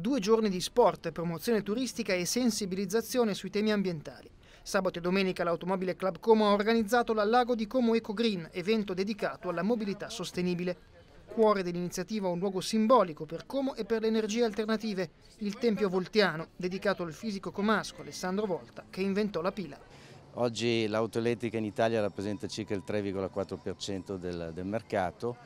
Due giorni di sport, promozione turistica e sensibilizzazione sui temi ambientali. Sabato e domenica l'Automobile Club Como ha organizzato la Lago di Como Eco Green, evento dedicato alla mobilità sostenibile. Cuore dell'iniziativa un luogo simbolico per Como e per le energie alternative, il Tempio Voltiano, dedicato al fisico comasco Alessandro Volta, che inventò la pila. Oggi l'auto elettrica in Italia rappresenta circa il 3,4% del, del mercato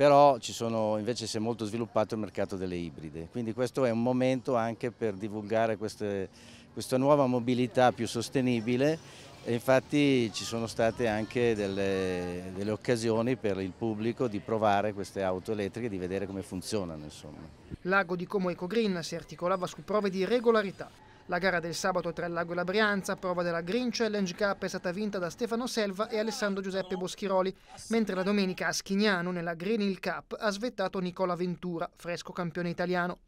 però sono, invece si è molto sviluppato il mercato delle ibride, quindi questo è un momento anche per divulgare queste, questa nuova mobilità più sostenibile e infatti ci sono state anche delle, delle, occasioni per il pubblico di provare queste auto elettriche, di vedere come funzionano. Insomma. L'ago di Como Eco Green si articolava su prove di regolarità. La gara del sabato tra il Lago e la Brianza, prova della Green Challenge Cup, è stata vinta da Stefano Selva e Alessandro Giuseppe Boschiroli, mentre la domenica a Schignano, nella Green Hill Cup, ha svettato Nicola Ventura, fresco campione italiano.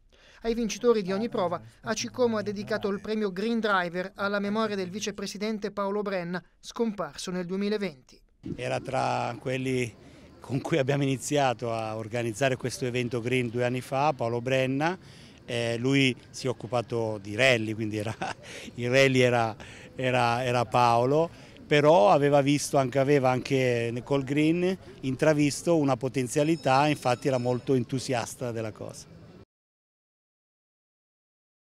Ai vincitori di ogni prova, Acicomo ha dedicato il premio Green Driver alla memoria del vicepresidente Paolo Brenna, scomparso nel 2020. Era tra quelli con cui abbiamo iniziato a organizzare questo evento Green due anni fa, Paolo Brenna, eh, lui si è occupato di rally, quindi era, il rally era, era, era Paolo, però aveva visto anche, aveva anche col green intravisto una potenzialità, infatti era molto entusiasta della cosa.